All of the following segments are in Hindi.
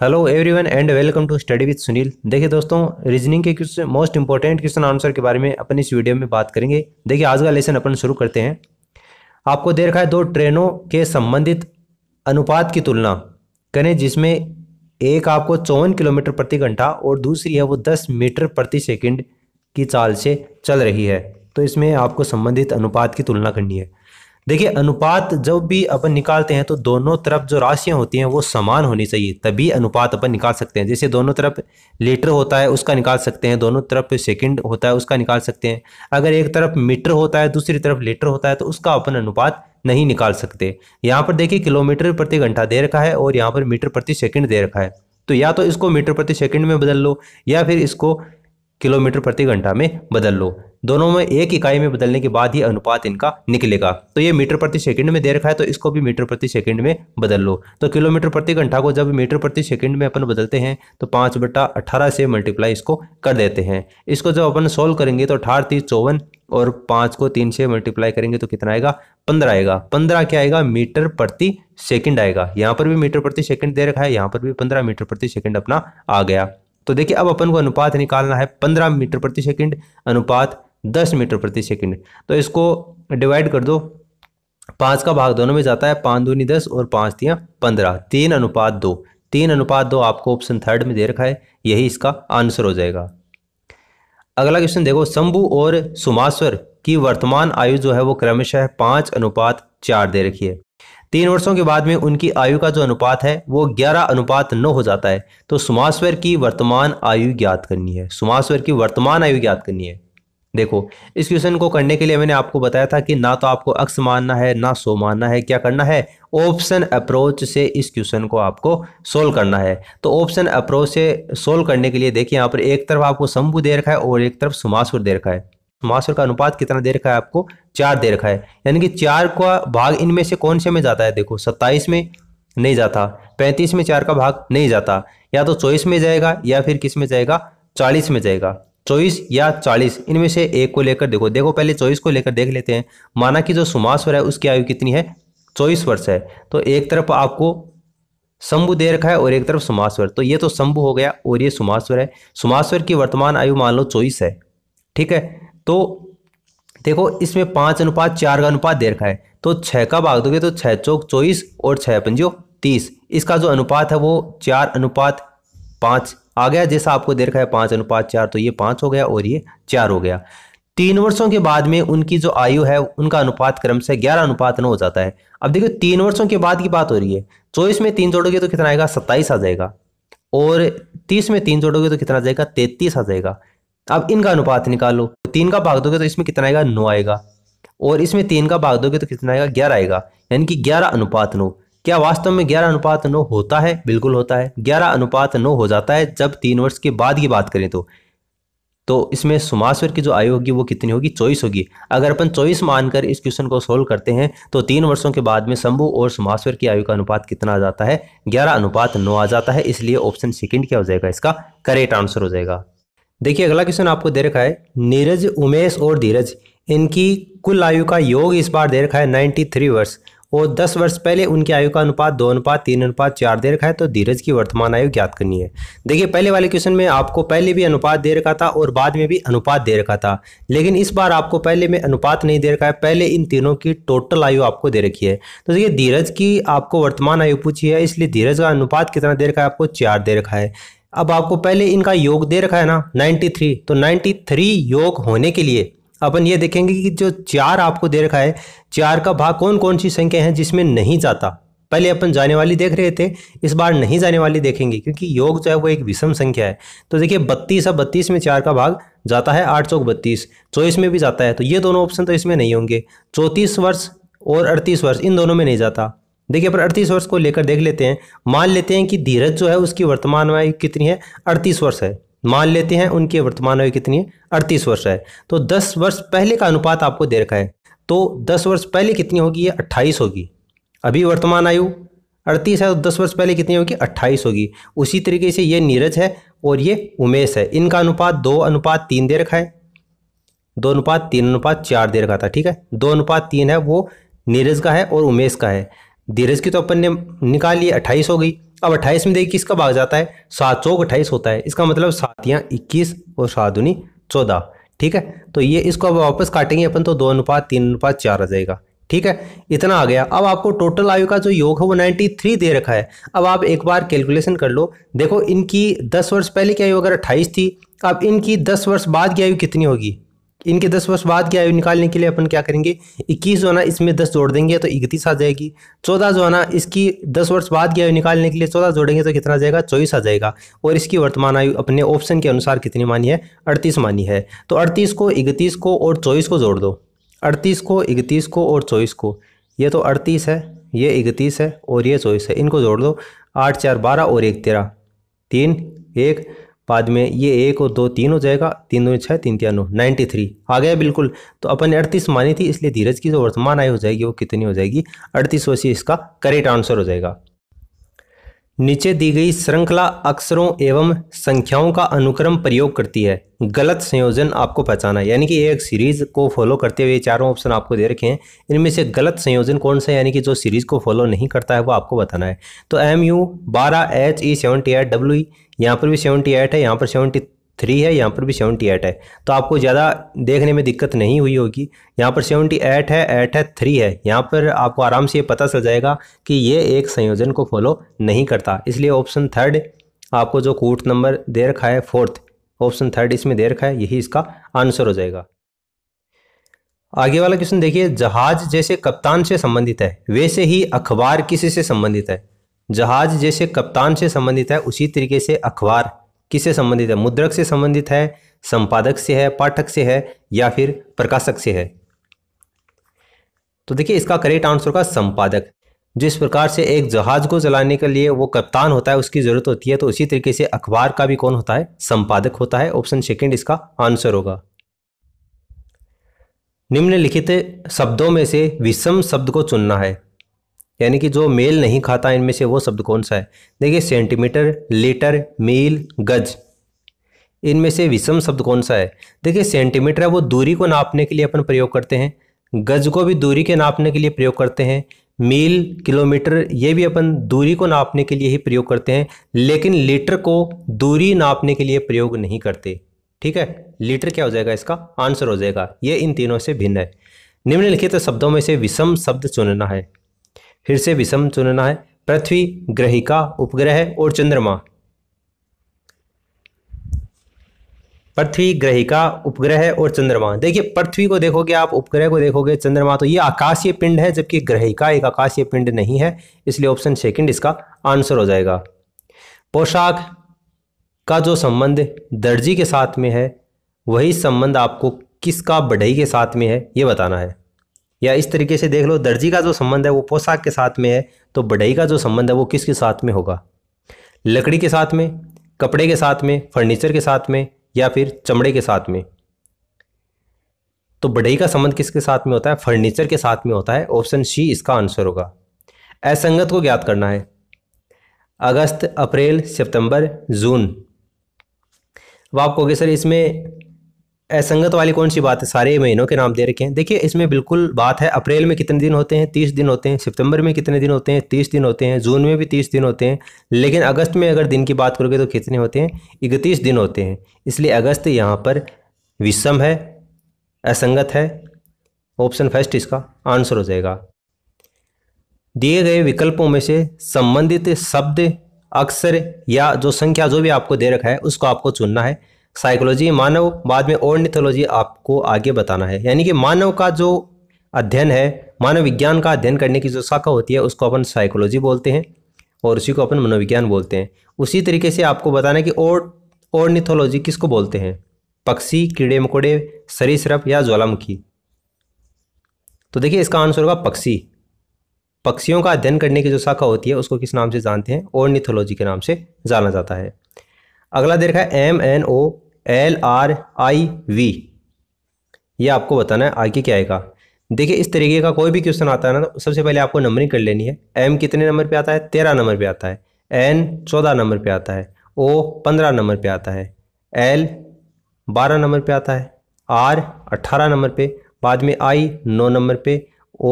hello everyone and welcome to study with Sunil देखिए दोस्तों रीजनिंग के कुछ मोस्ट इंपॉर्टेंट क्वेश्चन आंसर के बारे में अपन इस वीडियो में बात करेंगे देखिए आज का लेसन अपन शुरू करते हैं आपको दे रखा है दो ट्रेनों के संबंधित अनुपात की तुलना करें जिसमें एक आपको चौवन किलोमीटर प्रति घंटा और दूसरी है वो दस मीटर प्रति सेकेंड की चाल से चल रही है तो इसमें आपको संबंधित अनुपात की तुलना करनी है देखिए अनुपात जब भी अपन निकालते हैं तो दोनों तरफ जो राशियाँ होती हैं वो समान होनी चाहिए तभी अनुपात अपन निकाल सकते हैं जैसे दोनों तरफ लीटर होता है उसका निकाल सकते हैं दोनों तरफ सेकंड होता है उसका निकाल सकते हैं अगर एक तरफ मीटर होता है दूसरी तरफ लीटर होता है तो उसका अपन अनुपात नहीं निकाल सकते यहाँ पर देखिए किलोमीटर प्रति घंटा दे रखा है और यहाँ पर मीटर प्रति सेकेंड दे रखा है तो या तो इसको मीटर प्रति सेकेंड में बदल लो या फिर इसको किलोमीटर प्रति घंटा में बदल लो दोनों में एक इकाई में बदलने के बाद ही अनुपात इनका निकलेगा तो ये मीटर प्रति सेकंड में दे रखा है तो इसको भी मीटर प्रति सेकंड में बदल लो तो किलोमीटर प्रति घंटा को जब मीटर प्रति सेकंड में अपन बदलते हैं तो पाँच बट्टा अठारह से मल्टीप्लाई इसको कर देते हैं इसको जब अपन सोल्व करेंगे तो अठारह तीस चौवन और पाँच को तीन से मल्टीप्लाई करेंगे तो कितना आएगा पंद्रह आएगा पंद्रह क्या आएगा मीटर प्रति सेकंड आएगा यहाँ पर भी मीटर प्रति सेकंड दे रखा है यहाँ पर भी पंद्रह मीटर प्रति सेकंड अपना आ गया तो देखिए अब अपन को अनुपात निकालना है पंद्रह मीटर प्रति सेकेंड अनुपात दस मीटर प्रति सेकेंड तो इसको डिवाइड कर दो पाँच का भाग दोनों में जाता है पाँच दूनी दस और पाँच दिया पंद्रह तीन अनुपात दो तीन अनुपात दो आपको ऑप्शन थर्ड में दे रखा है यही इसका आंसर हो जाएगा अगला क्वेश्चन देखो शंभु और सुमाश्वर की वर्तमान आयु जो है वो क्रमशः पाँच अनुपात चार दे रखी है तीन वर्षों के बाद में उनकी आयु का जो अनुपात है वो ग्यारह अनुपात नौ हो जाता है तो सुमाश्वर की वर्तमान आयु ज्ञात करनी है सुमाश्वर की वर्तमान आयु ज्ञात करनी है देखो इस क्वेश्चन को करने के लिए मैंने आपको बताया था कि ना तो आपको अक्स मानना है ना सो मानना है क्या करना है ऑप्शन अप्रोच से इस क्वेश्चन को आपको सोल्व करना है तो ऑप्शन अप्रोच से सोल्व करने के लिए देखिए यहाँ पर एक तरफ आपको शंभु दे रखा है और एक तरफ सुमासुर दे रखा है मास का अनुपात कितना दे रखा है आपको चार दे रखा है यानी कि चार का भाग इनमें से कौन से में जाता है देखो सत्ताईस में नहीं जाता पैंतीस में चार का भाग नहीं जाता या तो चौबीस में जाएगा या फिर किस में जाएगा चालीस में जाएगा चौबीस या चालीस इनमें से एक को लेकर देखो देखो पहले चौबीस को लेकर देख लेते हैं माना कि जो सुमासवर है उसकी आयु कितनी है चौबीस वर्ष है तो एक तरफ आपको शंभु दे रखा है और एक तरफ सुमासवर तो ये तो शंभु हो गया और ये सुमासवर है सुमासवर की वर्तमान आयु मान लो चौबीस है ठीक है तो देखो इसमें पाँच अनुपात चार का अनुपात दे रखा है तो छः का भाग दोगे तो छः चौक चौबीस और छः पंजो तीस इसका जो अनुपात है वो चार अनुपात पाँच आ गया जैसा आपको दे रखा है पाँच अनुपात चार तो ये पाँच हो गया और ये चार हो गया तीन वर्षों के बाद में उनकी जो आयु है उनका अनुपात क्रम से ग्यारह अनुपात नौ हो जाता है अब देखो तीन वर्षों के बाद की बात हो रही है चौबीस में तीन जोड़ोगे तो कितना आएगा सत्ताईस आ जाएगा और तीस में तीन जोड़ोगे तो कितना आ जाएगा तैतीस आ जाएगा अब इनका अनुपात निकालो तीन का भाग दोगे तो इसमें कितना आएगा नौ आएगा और इसमें तीन का भाग दोगे तो कितना आएगा ग्यारह आएगा यानी कि ग्यारह अनुपात नौ क्या वास्तव में ग्यारह अनुपात नौ होता है बिल्कुल होता है ग्यारह अनुपात नौ हो जाता है जब तीन वर्ष के बाद की बात करें तो तो इसमें सुमाश्वर की जो आयु होगी वो कितनी होगी चौबीस होगी अगर अपन चौबीस मानकर इस क्वेश्चन को सोल्व करते हैं तो तीन वर्षों के बाद में शंभु और सुमाश्वर की आयु का अनुपात कितना आ जाता है ग्यारह अनुपात नौ आ जाता है इसलिए ऑप्शन सेकेंड क्या हो जाएगा इसका करेक्ट आंसर हो जाएगा देखिए अगला क्वेश्चन आपको दे रखा है नीरज उमेश और धीरज इनकी कुल आयु का योग इस बार दे रखा है नाइन्टी थ्री वर्ष और 10 वर्ष पहले उनकी आयु का अनुपात दो अनुपात तीन अनुपात चार दे रखा है तो धीरज की वर्तमान आयु ज्ञात करनी है देखिए पहले वाले क्वेश्चन में आपको पहले भी अनुपात दे रखा था और बाद में भी अनुपात दे रखा था लेकिन इस बार आपको पहले में अनुपात नहीं दे रखा है पहले इन तीनों की टोटल आयु आपको दे रखी है तो देखिए धीरज की आपको वर्तमान आयु पूछी है इसलिए धीरज का अनुपात कितना दे रखा है आपको चार दे रखा है अब आपको पहले इनका योग दे रखा है ना 93 तो 93 योग होने के लिए अपन ये देखेंगे कि जो चार आपको दे रखा है चार का भाग कौन कौन सी संख्या है जिसमें नहीं जाता पहले अपन जाने वाली देख रहे थे इस बार नहीं जाने वाली देखेंगे क्योंकि योग जो है वो एक विषम संख्या है तो देखिए बत्तीस अब बत्तीस में चार का भाग जाता है आठ सौ बत्तीस चौबीस में भी जाता है तो ये दोनों ऑप्शन तो इसमें नहीं होंगे चौंतीस वर्ष और अड़तीस वर्ष इन दोनों में नहीं जाता देखिए अपन अड़तीस वर्ष को लेकर देख लेते हैं मान लेते हैं कि धीरज जो है उसकी वर्तमान आयु कितनी है अड़तीस वर्ष है मान लेते हैं उनकी वर्तमान आयु कितनी है अड़तीस वर्ष है तो दस वर्ष पहले का अनुपात आपको दे रखा है तो दस वर्ष पहले कितनी होगी ये अट्ठाईस होगी अभी वर्तमान आयु अड़तीस है तो दस वर्ष पहले कितनी होगी अट्ठाईस होगी उसी तरीके से ये नीरज है और ये उमेश है इनका अनुपात दो अनुपात तीन दे रखा है दो अनुपात तीन अनुपात चार दे रखा था ठीक है दो अनुपात तीन है वो नीरज का है और उमेश का है धीरज की तो अपन ने निकाली अट्ठाईस हो गई अब अट्ठाईस में देखिए किसका भाग जाता है सात चौक अट्ठाईस होता है इसका मतलब सात या इक्कीस और सात दुनी चौदह ठीक है तो ये इसको अब वापस काटेंगे अपन तो दो अनुपात तीन अनुपात चार आ जाएगा ठीक है इतना आ गया अब आपको टोटल आयु का जो योग है वो 93 दे रखा है अब आप एक बार कैलकुलेशन कर लो देखो इनकी 10 वर्ष पहले की आयु अगर 28 थी अब इनकी 10 वर्ष बाद की आयु कितनी होगी इनके दस वर्ष बाद की आयु निकालने के लिए अपन क्या करेंगे इक्कीस जो है ना इसमें दस जोड़ देंगे तो इकतीस आ जाएगी चौदह जो है ना इसकी दस वर्ष बाद की आयु निकालने के लिए चौदह जोड़ेंगे तो कितना आ जाएगा चौबीस आ जाएगा और इसकी वर्तमान आयु अपने ऑप्शन के अनुसार कितनी मानी है अड़तीस मानी है तो अड़तीस को इकतीस को और चौबीस को जोड़ दो अड़तीस को इकतीस को और चौबीस को ये तो अड़तीस है ये इकतीस है और ये चौबीस है इनको जोड़ दो आठ चार बारह और एक तेरह तीन एक बाद में ये एक और दो तीन हो जाएगा तीन दो छः तीन तीन नौ नाइन्टी थ्री आ गया बिल्कुल तो अपन ने अड़तीस मानी थी इसलिए धीरज की जो वर्तमान आयु हो जाएगी वो कितनी हो जाएगी अड़तीस वर्षीय इसका करेक्ट आंसर हो जाएगा नीचे दी गई श्रृंखला अक्षरों एवं संख्याओं का अनुक्रम प्रयोग करती है गलत संयोजन आपको पहचाना यानी कि एक सीरीज को फॉलो करते हुए चारों ऑप्शन आपको दे रखे हैं इनमें से गलत संयोजन कौन सा यानी कि जो सीरीज को फॉलो नहीं करता है वो आपको बताना है तो एम यू बारह H E seventy eight W यहाँ पर भी सेवेंटी एट है यहाँ पर सेवेंटी थ्री है यहाँ पर भी सेवेंटी एट है तो आपको ज़्यादा देखने में दिक्कत नहीं हुई होगी यहाँ पर सेवेंटी एट है एट है थ्री है यहाँ पर आपको आराम से ये पता चल जाएगा कि ये एक संयोजन को फॉलो नहीं करता इसलिए ऑप्शन थर्ड आपको जो कोट नंबर दे रखा है फोर्थ ऑप्शन थर्ड इसमें दे रखा है यही इसका आंसर हो जाएगा आगे वाला क्वेश्चन देखिए जहाज जैसे कप्तान से संबंधित है वैसे ही अखबार किसी से संबंधित है जहाज जैसे कप्तान से संबंधित है उसी तरीके से अखबार किससे संबंधित है मुद्रक से संबंधित है संपादक से है पाठक से है या फिर प्रकाशक से है तो देखिए इसका करेक्ट आंसर होगा संपादक जिस प्रकार से एक जहाज को चलाने के लिए वो कप्तान होता है उसकी ज़रूरत होती है तो उसी तरीके से अखबार का भी कौन होता है संपादक होता है ऑप्शन सेकेंड इसका आंसर होगा निम्नलिखित शब्दों में से विषम शब्द को चुनना है यानी कि जो मेल नहीं खाता इनमें से वो शब्द कौन सा है देखिए सेंटीमीटर लीटर मील गज इनमें से विषम शब्द कौन सा है देखिए सेंटीमीटर है वो दूरी को नापने के लिए अपन प्रयोग करते हैं गज को भी दूरी के नापने के लिए प्रयोग करते हैं मील किलोमीटर ये भी अपन दूरी को नापने के लिए ही प्रयोग करते हैं लेकिन लीटर को दूरी नापने के लिए प्रयोग नहीं करते ठीक है लीटर क्या हो जाएगा इसका आंसर हो जाएगा ये इन तीनों से भिन्न है निम्नलिखित शब्दों में से विषम शब्द चुनना है फिर से विषम चुनना है पृथ्वी ग्रहिका उपग्रह और चंद्रमा पृथ्वी ग्रहिका उपग्रह और चंद्रमा देखिए पृथ्वी को देखोगे आप उपग्रह को देखोगे चंद्रमा तो ये आकाशीय पिंड है जबकि ग्रहिका एक आकाशीय पिंड नहीं है इसलिए ऑप्शन सेकंड इसका आंसर हो जाएगा पोशाक का जो संबंध दर्जी के साथ में है वही संबंध आपको किसका बढ़ई के साथ में है ये बताना है या इस तरीके से देख लो दर्जी का जो संबंध है वो पोशाक के साथ में है तो बढ़ई का जो संबंध है वो किसके साथ में होगा लकड़ी के साथ में कपड़े के साथ में फर्नीचर के साथ में या फिर चमड़े के साथ में तो बढ़ई का संबंध किसके साथ में होता है फर्नीचर के साथ में होता है ऑप्शन सी इसका आंसर होगा असंगत को ज्ञात करना है अगस्त अप्रैल सितंबर जून अब आप कहोगे सर इसमें असंगत वाली कौन सी बात है सारे महीनों के नाम दे रखे हैं देखिए इसमें बिल्कुल बात है अप्रैल में कितने दिन होते हैं तीस दिन होते हैं सितंबर में कितने दिन होते हैं तीस दिन होते हैं जून में भी तीस दिन होते हैं लेकिन अगस्त में अगर दिन की बात करोगे तो कितने होते हैं इकतीस दिन होते हैं इसलिए अगस्त यहाँ पर विषम है असंगत है ऑप्शन फर्स्ट इसका आंसर हो जाएगा दिए गए विकल्पों में से संबंधित शब्द अक्षर या जो संख्या जो भी आपको दे रखा है उसको आपको चुनना है साइकोलॉजी मानव बाद में ओर्निथोलॉजी आपको आगे बताना है यानी कि मानव का जो अध्ययन है मानव विज्ञान का अध्ययन करने की जो शाखा होती है उसको अपन साइकोलॉजी बोलते हैं और उसी को अपन मनोविज्ञान बोलते हैं उसी तरीके से आपको बताना है कि और ओर्निथोलॉजी किसको बोलते हैं पक्षी कीड़े मकोड़े सरीसृप या ज्वालामुखी तो देखिए इसका आंसर होगा पक्षी पक्षियों का अध्ययन करने की जो शाखा होती है उसको किस नाम से जानते हैं ओर्निथोलॉजी के नाम से जाना जाता है अगला दे रखा है M N O L R I V ये आपको बताना है आगे क्या आएगा देखिए इस तरीके का कोई भी क्वेश्चन आता है ना तो सबसे पहले आपको नंबरिंग कर लेनी है एम कितने नंबर पे आता है तेरह नंबर पे आता है एन चौदह नंबर पे आता है ओ पंद्रह नंबर पे आता है एल बारह नंबर पे आता है आर अट्ठारह नंबर पे बाद में आई नौ नंबर पे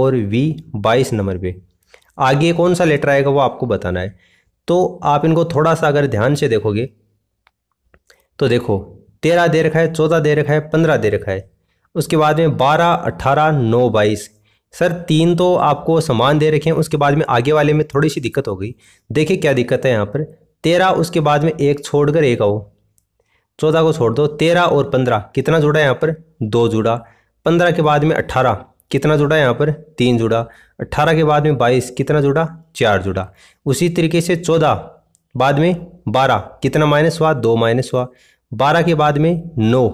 और वी बाईस नंबर पे आगे कौन सा लेटर आएगा वो आपको बताना है तो आप इनको थोड़ा सा अगर ध्यान से देखोगे तो देखो तेरह दे रखा है चौदह दे रखा है पंद्रह दे रखा है उसके बाद में बारह अट्ठारह नौ बाईस सर तीन तो आपको समान दे रखे हैं उसके बाद में आगे वाले में थोड़ी सी दिक्कत हो गई देखिए क्या दिक्कत है यहाँ पर तेरह उसके बाद में एक छोड़ कर एक आओ चौदह को छोड़ दो तेरह और पंद्रह कितना जुड़ा है यहाँ पर दो जुड़ा पंद्रह के बाद में अट्ठारह कितना जुड़ा यहाँ पर तीन जुड़ा अट्ठारह के बाद में बाईस कितना जुड़ा चार जुड़ा उसी तरीके से चौदह बाद में बारह कितना माइनस हुआ दो माइनस हुआ बारह के बाद में नौ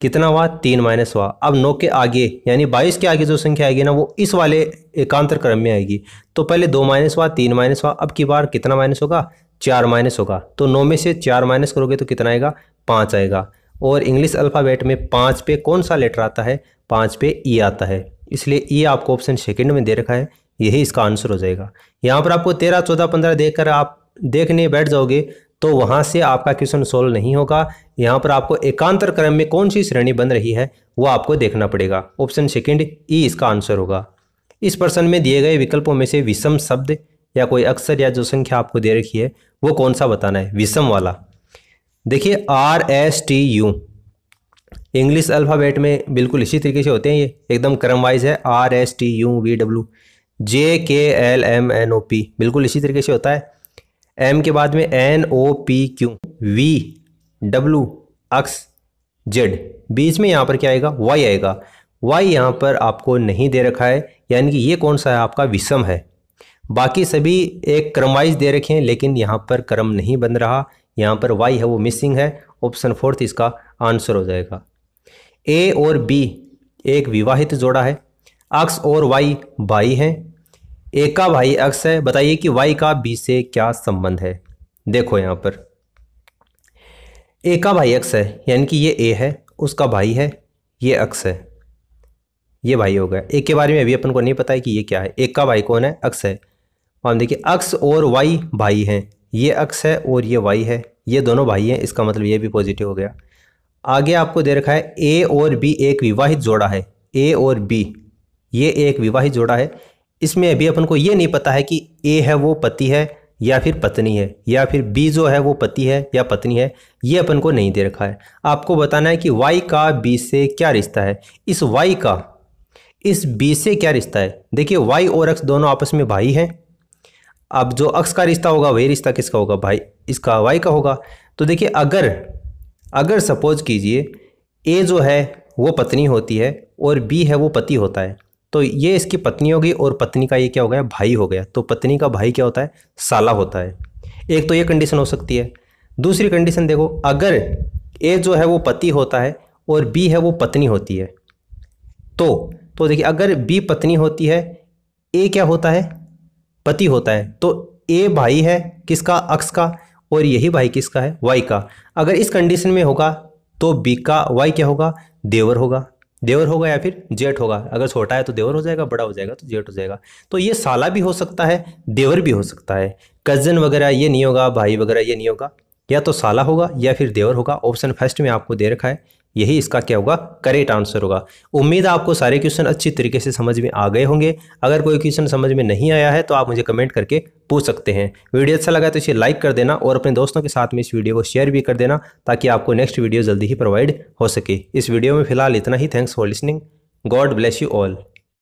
कितना हुआ तीन माइनस हुआ अब नौ के आगे यानी बाईस के आगे जो संख्या आएगी ना वो इस वाले एकांतर क्रम में आएगी तो पहले दो माइनस हुआ तीन माइनस हुआ अब की बार कितना माइनस होगा चार माइनस होगा तो नौ में से चार माइनस करोगे तो कितना आएगा पाँच आएगा और इंग्लिश अल्फ़ाबेट में पाँच पे कौन सा लेटर आता है पाँच पे ई आता है इसलिए ई आपको ऑप्शन सेकेंड में दे रखा है यही इसका आंसर हो जाएगा यहाँ पर आपको तेरह चौदह पंद्रह देख कर आप देखने बैठ जाओगे तो वहाँ से आपका क्वेश्चन सोल्व नहीं होगा यहाँ पर आपको एकांतर क्रम में कौन सी श्रेणी बन रही है वो आपको देखना पड़ेगा ऑप्शन सेकेंड ई इसका आंसर होगा इस प्रश्न में दिए गए विकल्पों में से विषम शब्द या कोई अक्षर या जो संख्या आपको दे रखी है वो कौन सा बताना है विषम वाला देखिए R S T U English alphabet में बिल्कुल इसी तरीके से होते हैं ये एकदम क्रम वाइज है R S T U V W J K L M N O P बिल्कुल इसी तरीके से होता है एम के बाद में N O P Q V W X Z बीच में यहाँ पर क्या आएगा वाई आएगा वाई यहाँ पर आपको नहीं दे रखा है यानी कि ये कौन सा है आपका विषम है बाकी सभी एक क्रमवाइज दे रखे हैं लेकिन यहाँ पर क्रम नहीं बन रहा यहाँ पर वाई है वो मिसिंग है ऑप्शन फोर्थ इसका आंसर हो जाएगा ए और बी एक विवाहित जोड़ा है अक्स और वाई भाई हैं ए का भाई एक्स है बताइए कि वाई का बी से क्या संबंध है देखो यहाँ पर ए का भाई एक्स है यानी कि ये ए है उसका भाई है ये एक्स है ये भाई हो गया ए के बारे में अभी अपन को नहीं पता है कि ये क्या है एक का भाई कौन है अक्स है हम देखिए अक्स और वाई भाई हैं ये अक्स है और ये वाई है ये दोनों भाई हैं इसका मतलब ये भी पॉजिटिव हो गया आगे आपको दे रखा है ए और बी एक विवाहित जोड़ा है ए और बी ये एक विवाहित जोड़ा है इसमें अभी अपन को ये नहीं पता है कि ए है वो पति है या फिर पत्नी है या फिर बी जो है वो पति है या पत्नी है ये अपन को नहीं दे रखा है आपको बताना है कि वाई का बी से क्या रिश्ता है इस वाई का इस बी से क्या रिश्ता है देखिए वाई और एक्स दोनों आपस में भाई हैं अब जो अक्स का रिश्ता होगा वही रिश्ता किसका होगा भाई इसका वाई का होगा तो देखिए अगर अगर सपोज कीजिए ए जो है वो पत्नी होती है और बी है वो पति होता है तो ये इसकी पत्नी होगी और पत्नी का ये क्या हो गया भाई हो गया तो पत्नी का भाई क्या होता है साला होता है एक तो ये कंडीशन हो सकती है दूसरी कंडीशन देखो अगर ए जो है वो पति होता है और बी है वो पत्नी होती है तो तो देखिए अगर बी पत्नी होती है ए क्या होता है पति होता है तो ए भाई है किसका अक्स का और यही भाई किसका है वाई का अगर इस कंडीशन में होगा तो बी का वाई क्या होगा देवर होगा देवर होगा या फिर जेठ होगा अगर छोटा है तो देवर हो जाएगा बड़ा हो जाएगा तो जेठ हो जाएगा तो ये साला भी हो सकता है देवर भी हो सकता है कज़न वगैरह ये नहीं होगा भाई वगैरह ये नहीं होगा या तो साला होगा या फिर देवर होगा ऑप्शन फर्स्ट में आपको दे रखा है यही इसका क्या होगा करेक्ट आंसर होगा उम्मीद है आपको सारे क्वेश्चन अच्छी तरीके से समझ में आ गए होंगे अगर कोई क्वेश्चन समझ में नहीं आया है तो आप मुझे कमेंट करके पूछ सकते हैं वीडियो अच्छा लगा तो इसे लाइक कर देना और अपने दोस्तों के साथ में इस वीडियो को शेयर भी कर देना ताकि आपको नेक्स्ट वीडियो जल्दी ही प्रोवाइड हो सके इस वीडियो में फिलहाल इतना ही thanks for listening God bless you all